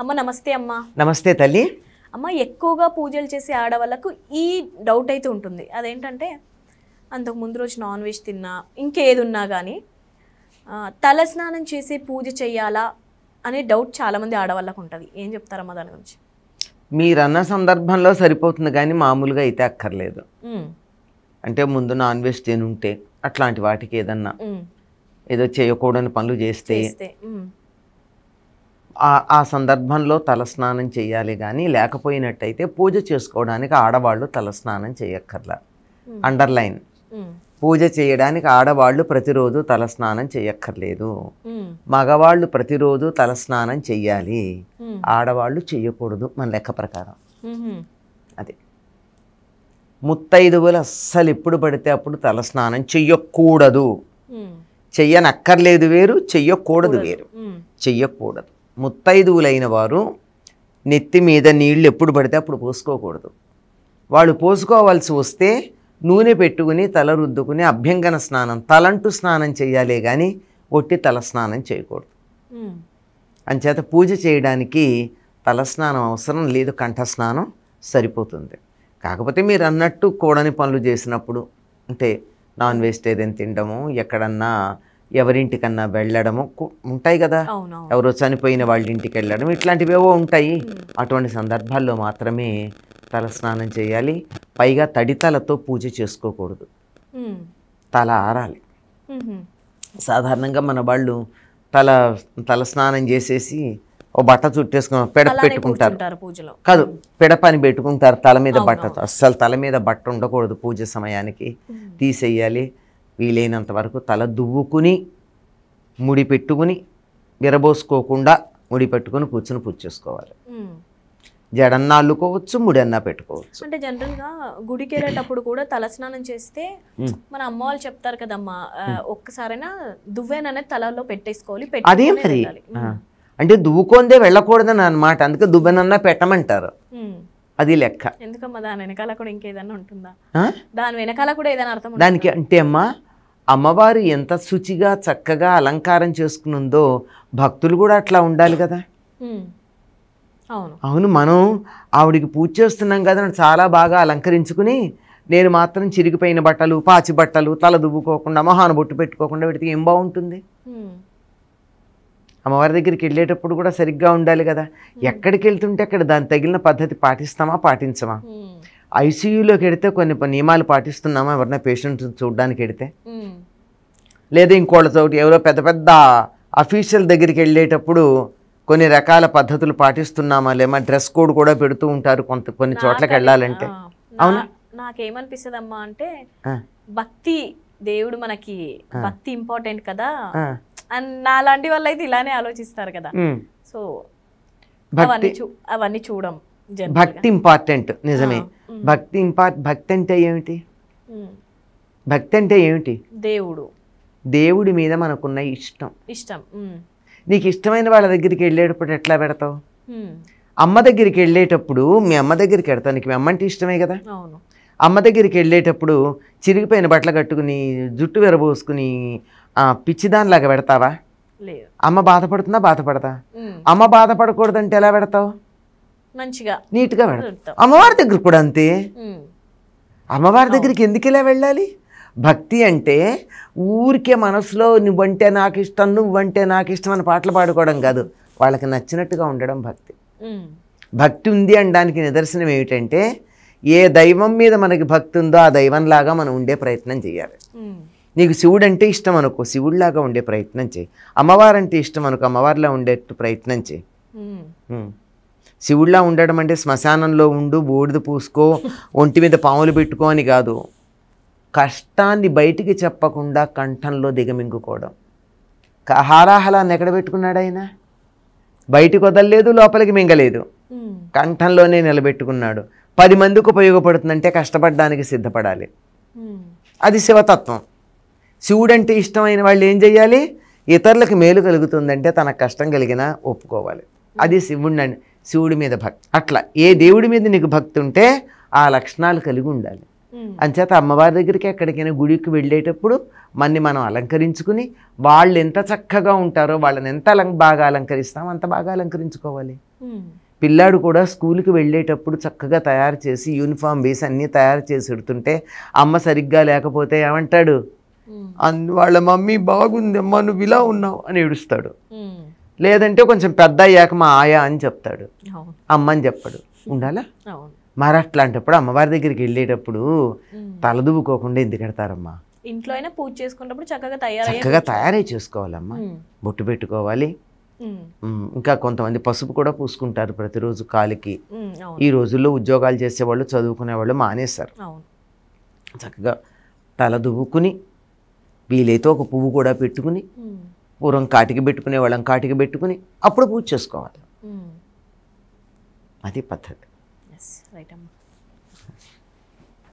అమ్మ నమస్తే అమ్మ నమస్తే తల్లి అమ్మ ఎక్కువగా పూజలు చేసే ఆడవాళ్ళకు ఈ డౌట్ అయితే ఉంటుంది అదేంటంటే అంతకు ముందు రోజు నాన్ వెజ్ తిన్నా ఇంకేది ఉన్నా కానీ తల స్నానం చేసి పూజ చేయాలా అనే డౌట్ చాలామంది ఆడవాళ్ళకు ఉంటుంది ఏం చెప్తారమ్మా దాని గురించి మీరన్న సందర్భంలో సరిపోతుంది కానీ మామూలుగా అయితే అక్కర్లేదు అంటే ముందు నాన్ వెజ్ తినుంటే అట్లాంటి వాటికి ఏదన్నా ఏదో చేయకూడని పనులు చేస్తే ఆ సందర్భంలో తలస్నానం చేయాలి కానీ లేకపోయినట్టయితే పూజ చేసుకోవడానికి ఆడవాళ్ళు తలస్నానం చేయక్కర్లా అండర్లైన్ పూజ చేయడానికి ఆడవాళ్ళు ప్రతిరోజు తలస్నానం చేయక్కర్లేదు మగవాళ్ళు ప్రతిరోజు తలస్నానం చెయ్యాలి ఆడవాళ్ళు చేయకూడదు మన లెక్క ప్రకారం అదే ముత్తైదువులు అస్సలు ఎప్పుడు పడితే అప్పుడు తలస్నానం చెయ్యకూడదు చెయ్యనక్కర్లేదు వేరు చెయ్యకూడదు వేరు చెయ్యకూడదు ముత్తైదువులైన వారు నెత్తి మీద నీళ్ళు ఎప్పుడు పడితే అప్పుడు పోసుకోకూడదు వాళ్ళు పోసుకోవాల్సి వస్తే నూనె పెట్టుకుని తల రుద్దుకుని అభ్యంగన స్నానం తలంటూ స్నానం చేయాలి కానీ ఒట్టి తల స్నానం చేయకూడదు అంచేత పూజ చేయడానికి తలస్నానం అవసరం లేదు కంఠస్నానం సరిపోతుంది కాకపోతే మీరు అన్నట్టు కూడని పనులు చేసినప్పుడు అంటే నాన్ వెజిటేరియన్ తినడము ఎక్కడన్నా ఎవరింటికన్నా వెళ్ళడము ఉంటాయి కదా ఎవరు చనిపోయిన వాళ్ళ ఇంటికి వెళ్ళడం ఇట్లాంటివేవో ఉంటాయి అటువంటి సందర్భాల్లో మాత్రమే తల స్నానం చేయాలి పైగా తడితలతో పూజ చేసుకోకూడదు తల ఆరాలి సాధారణంగా మన వాళ్ళు తల తల స్నానం చేసేసి ఓ బట్ట చుట్టేసుకుని పిడప పెట్టుకుంటారు కాదు అని పెట్టుకుంటారు తల మీద బట్ట అస్సలు తల మీద బట్ట ఉండకూడదు పూజ సమయానికి తీసేయాలి వీలైనంత వరకు తల దువ్వుకుని ముడి పెట్టుకుని విరబోసుకోకుండా ముడి పెట్టుకుని కూర్చుని పూజ చేసుకోవాలి జడన్నా అల్లుకోవచ్చు ముడన్నా పెట్టుకోవచ్చు అంటే జనరల్ గా గుడికి వెళ్ళేటప్పుడు కూడా తలస్నానం చేస్తే మన అమ్మ వాళ్ళు చెప్తారు కదమ్మా ఒక్కసారైనా దువ్వేననేది తలలో పెట్టేసుకోవాలి అదే మరి అంటే దువ్వుకోందే వెళ్ళకూడదని అనమాట అందుకే దువ్వెనన్నా పెట్టమంటారు అది లెక్క ఎందుకమ్మా దాని వెనకాల కూడా ఇంకేదన్నా ఉంటుందా దాని వెనకాల కూడా ఏదైనా అర్థం దానికి అంటే అమ్మా అమ్మవారు ఎంత శుచిగా చక్కగా అలంకారం చేసుకునుందో భక్తులు కూడా అట్లా ఉండాలి కదా అవును మనం ఆవిడికి పూజ చేస్తున్నాం కదా చాలా బాగా అలంకరించుకుని నేను మాత్రం చిరిగిపోయిన బట్టలు పాచి బట్టలు తల దువ్వుకోకుండా మొహాన బొట్టు పెట్టుకోకుండా పెడితే ఏం బాగుంటుంది అమ్మవారి దగ్గరికి వెళ్ళేటప్పుడు కూడా సరిగ్గా ఉండాలి కదా ఎక్కడికి వెళ్తుంటే అక్కడ దాని తగిలిన పద్ధతి పాటిస్తామా పాటించమా ఐసీయూలోకి వెడితే కొన్ని నియమాలు పాటిస్తున్నామా ఎవరైనా పేషెంట్స్ చూడడానికి వెడితే లేదా ఇంకోళ్ళతో ఎవరో పెద్ద పెద్ద అఫీషియల్ దగ్గరికి వెళ్ళేటప్పుడు కొన్ని రకాల పద్ధతులు పాటిస్తున్నామా లేమా డ్రెస్ కోడ్ కూడా పెడుతూ ఉంటారు కొంత కొన్ని చోట్లకి వెళ్ళాలంటే అవునా నాకేమనిపిస్తుంది అమ్మా అంటే భక్తి దేవుడు మనకి భక్తి ఇంపార్టెంట్ కదా అండ్ లాంటి వాళ్ళు అయితే ఇలానే ఆలోచిస్తారు కదా సో అవన్నీ అవన్నీ చూడం భక్తి ఇంపార్టెంట్ నిజమే భక్తి ఇంపార్ట్ భక్తి అంటే ఏమిటి భక్తి అంటే ఏమిటి దేవుడు దేవుడి మీద మనకున్న ఇష్టం ఇష్టం నీకు ఇష్టమైన వాళ్ళ దగ్గరికి వెళ్ళేటప్పుడు ఎట్లా పెడతావు అమ్మ దగ్గరికి వెళ్ళేటప్పుడు మీ అమ్మ దగ్గరికి వెడతావు నీకు మీ అమ్మ అంటే ఇష్టమే కదా అమ్మ దగ్గరికి వెళ్ళేటప్పుడు చిరిగిపోయిన బట్టలు కట్టుకుని జుట్టు విరబోసుకుని పిచ్చిదానిలాగా పెడతావా అమ్మ బాధపడుతుందా బాధపడతా అమ్మ బాధపడకూడదంటే ఎలా పెడతావు మంచిగా నీట్గా పెడతాం అమ్మవారి దగ్గర కూడా అంతే అమ్మవారి దగ్గరికి ఎందుకు ఇలా వెళ్ళాలి భక్తి అంటే ఊరికే మనసులో నువ్వంటే నాకు ఇష్టం నువ్వంటే నాకు ఇష్టం అని పాటలు పాడుకోవడం కాదు వాళ్ళకి నచ్చినట్టుగా ఉండడం భక్తి భక్తి ఉంది అనడానికి నిదర్శనం ఏమిటంటే ఏ దైవం మీద మనకి భక్తి ఉందో ఆ దైవంలాగా మనం ఉండే ప్రయత్నం చేయాలి నీకు శివుడు అంటే ఇష్టం అనుకో శివుడిలాగా ఉండే ప్రయత్నం చేయి అమ్మవారంటే ఇష్టం అనుకో అమ్మవారిలా ఉండే ప్రయత్నం చేయి శివుడిలా ఉండడం అంటే శ్మశానంలో ఉండు బూడిద పూసుకో ఒంటి మీద పాములు పెట్టుకో అని కాదు కష్టాన్ని బయటికి చెప్పకుండా కంఠంలో దిగమింగుకోవడం హారాహలాన్ని ఎక్కడ పెట్టుకున్నాడు ఆయన బయటికి వదలలేదు లోపలికి మింగలేదు కంఠంలోనే నిలబెట్టుకున్నాడు పది మందికి ఉపయోగపడుతుందంటే కష్టపడడానికి సిద్ధపడాలి అది శివతత్వం శివుడంటే ఇష్టమైన వాళ్ళు ఏం చేయాలి ఇతరులకు మేలు కలుగుతుందంటే తనకు కష్టం కలిగినా ఒప్పుకోవాలి అది శివుడిని శివుడి మీద భక్తి అట్లా ఏ దేవుడి మీద నీకు భక్తి ఉంటే ఆ లక్షణాలు కలిగి ఉండాలి అంచేత అమ్మవారి దగ్గరికి ఎక్కడికైనా గుడికి వెళ్ళేటప్పుడు మన్ని మనం అలంకరించుకుని వాళ్ళు ఎంత చక్కగా ఉంటారో వాళ్ళని ఎంత బాగా అలంకరిస్తాం అంత బాగా అలంకరించుకోవాలి పిల్లాడు కూడా స్కూల్కి వెళ్ళేటప్పుడు చక్కగా తయారు చేసి యూనిఫామ్ వేసి అన్నీ తయారు చేసి పెడుతుంటే అమ్మ సరిగ్గా లేకపోతే ఏమంటాడు వాళ్ళ మమ్మీ బాగుంది అమ్మ నువ్వు ఇలా ఉన్నావు అని ఏడుస్తాడు లేదంటే కొంచెం పెద్ద అయ్యాక మా ఆయా అని చెప్తాడు అమ్మ అని చెప్పాడు ఉండాలా మరి అట్లాంటప్పుడు అమ్మవారి దగ్గరికి వెళ్ళేటప్పుడు తలదువ్వుకోకుండా ఎందుకు పెడతారమ్మా ఇంట్లో అయినా పూజ చేసుకున్నప్పుడు చక్కగా తయారై చక్కగా తయారై చేసుకోవాలమ్మా బొట్టు పెట్టుకోవాలి ఇంకా కొంతమంది పసుపు కూడా పూసుకుంటారు ప్రతిరోజు కాలికి ఈ రోజుల్లో ఉద్యోగాలు చేసేవాళ్ళు చదువుకునేవాళ్ళు మానేశారు చక్కగా తల దువ్వుకుని వీలైతే ఒక పువ్వు కూడా పెట్టుకుని పూర్వం కాటికి పెట్టుకునే వాళ్ళం కాటికి పెట్టుకుని అప్పుడు పూజ చేసుకోవాలి hmm. అది పద్ధతి రైట్ అమ్మా